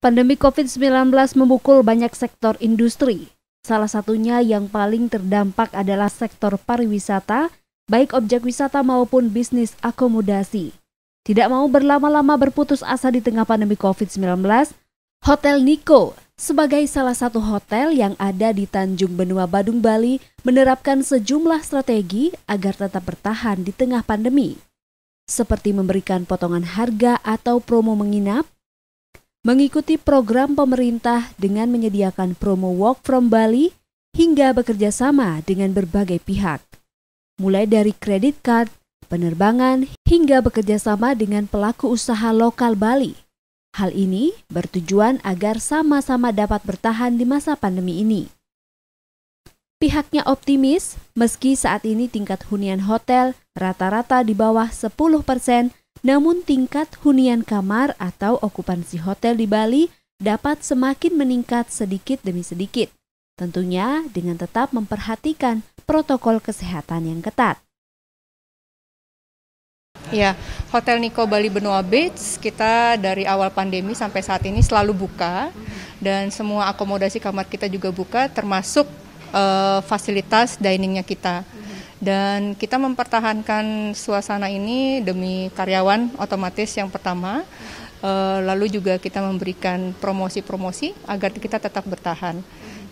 Pandemi COVID-19 memukul banyak sektor industri. Salah satunya yang paling terdampak adalah sektor pariwisata, baik objek wisata maupun bisnis akomodasi. Tidak mau berlama-lama berputus asa di tengah pandemi COVID-19, Hotel Niko sebagai salah satu hotel yang ada di Tanjung Benua Badung, Bali menerapkan sejumlah strategi agar tetap bertahan di tengah pandemi. Seperti memberikan potongan harga atau promo menginap, mengikuti program pemerintah dengan menyediakan promo work from Bali hingga bekerja sama dengan berbagai pihak, mulai dari kredit card, penerbangan, hingga bekerja sama dengan pelaku usaha lokal Bali. Hal ini bertujuan agar sama-sama dapat bertahan di masa pandemi ini. Pihaknya optimis, meski saat ini tingkat hunian hotel rata-rata di bawah 10 persen namun tingkat hunian kamar atau okupansi hotel di Bali dapat semakin meningkat sedikit demi sedikit. Tentunya dengan tetap memperhatikan protokol kesehatan yang ketat. Ya, Hotel Niko Bali Benoa Beach kita dari awal pandemi sampai saat ini selalu buka dan semua akomodasi kamar kita juga buka termasuk uh, fasilitas diningnya kita dan kita mempertahankan suasana ini demi karyawan otomatis yang pertama eh, lalu juga kita memberikan promosi-promosi agar kita tetap bertahan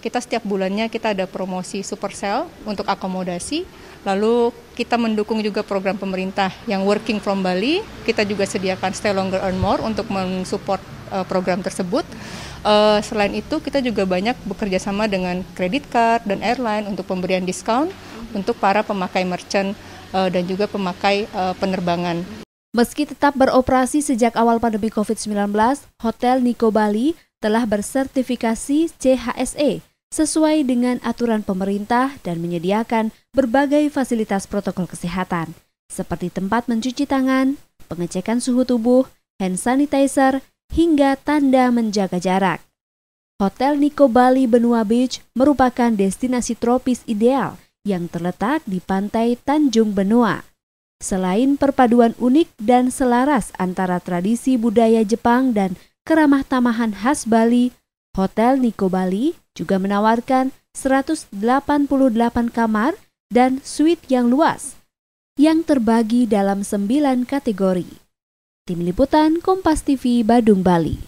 kita setiap bulannya kita ada promosi Supercell untuk akomodasi lalu kita mendukung juga program pemerintah yang working from Bali kita juga sediakan stay longer earn more untuk mensupport eh, program tersebut uh, selain itu kita juga banyak bekerja sama dengan kredit card dan airline untuk pemberian diskon untuk para pemakai merchant uh, dan juga pemakai uh, penerbangan. Meski tetap beroperasi sejak awal pandemi COVID-19, Hotel Niko Bali telah bersertifikasi CHSE sesuai dengan aturan pemerintah dan menyediakan berbagai fasilitas protokol kesehatan seperti tempat mencuci tangan, pengecekan suhu tubuh, hand sanitizer, hingga tanda menjaga jarak. Hotel Niko Bali Benua Beach merupakan destinasi tropis ideal yang terletak di pantai Tanjung Benoa. Selain perpaduan unik dan selaras antara tradisi budaya Jepang dan keramah tamahan khas Bali, Hotel Niko Bali juga menawarkan 188 kamar dan suite yang luas yang terbagi dalam 9 kategori. Tim Liputan Kompas TV Badung Bali.